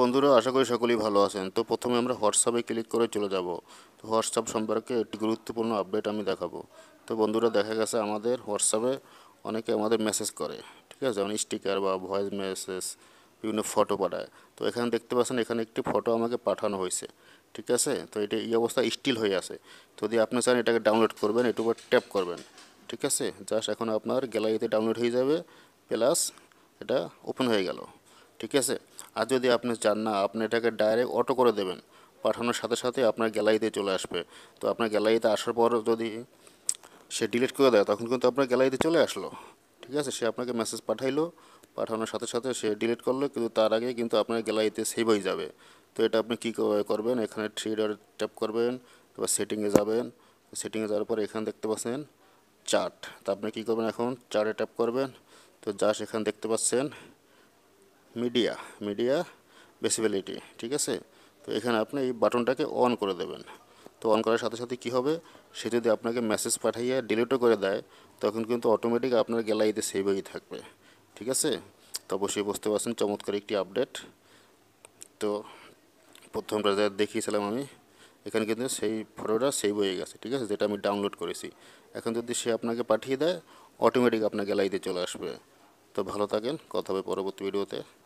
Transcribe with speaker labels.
Speaker 1: বন্ধুরা আশা করি সকলেই ভালো আছেন তো প্রথমে আমরা হোয়াটসঅ্যাপে ক্লিক করে চলে যাব তো হোয়াটসঅ্যাপ সম্পর্কে একটি গুরুত্বপূর্ণ আপডেট আমি দেখাবো তো বন্ধুরা দেখা গেছে আমাদের হোয়াটসঅ্যাপে অনেকে আমাদের মেসেজ করে ঠিক আছে যেমন স্টিকার বা ভয়েস মেসেজ বিভিন্ন ফটো পাঠায় তো এখানে দেখতে পাচ্ছেন এখানে একটি ফটো আমাকে পাঠানো হয়েছে ঠিক আছে তো এটা এই অবস্থা স্টিল হয়ে আছে যদি আপনি চান এটাকে ডাউনলোড করবেন এটার উপর ট্যাপ করবেন ঠিক আছে জাস্ট এখন আপনার গ্যালারিতে ডাউনলোড হয়ে যাবে প্লাস এটা ওপেন হয়ে গেল ঠিক আছে আর যদি আপনি চান না আপনি এটাকে ডাইরেক্ট অটো করে দেবেন পাঠানোর সাথে সাথে আপনার গ্যালারিতে চলে আসবে তো আপনার গ্যালারিতে আসার পর যদি সে ডিলিট করে দেয় তখন কিন্তু আপনার গ্যালারিতে চলে আসলো ঠিক আছে সে আপনাকে মেসেজ পাঠাইলো পাঠানোর সাথে সাথে সে ডিলিট করলো কিন্তু তার আগে কিন্তু আপনার গ্যালারিতে সেভ হয়ে যাবে তো এটা আপনি কী করবেন এখানে থ্রি ডট ট্যাপ করবেন তারপর সেটিংয়ে যাবেন সেটিংয়ে যাওয়ার পর এখানে দেখতে পাচ্ছেন চার্ট তা আপনি কী করবেন এখন চার্টে ট্যাপ করবেন তো জাস্ট এখানে দেখতে পাচ্ছেন মিডিয়া মিডিয়া বেসিবিলিটি ঠিক আছে তো এখানে আপনি এই বাটনটাকে অন করে দেবেন তো অন করার সাথে সাথে কি হবে সে যদি আপনাকে মেসেজ পাঠাইয়া ডিলিটও করে দেয় তখন কিন্তু অটোমেটিক আপনার গ্যালারিতে সেভ হয়ে থাকবে ঠিক আছে তো অবশ্যই বুঝতে পারছেন চমৎকার একটি আপডেট তো প্রথম যা দেখিয়েছিলাম আমি এখানে কিন্তু সেই ফটোটা সেভ হয়ে গেছে ঠিক আছে যেটা আমি ডাউনলোড করেছি এখন যদি সে আপনাকে পাঠিয়ে দেয় অটোমেটিক আপনার গ্যালারিতে চলে আসবে তো ভালো থাকেন কথা হবে পরবর্তী ভিডিওতে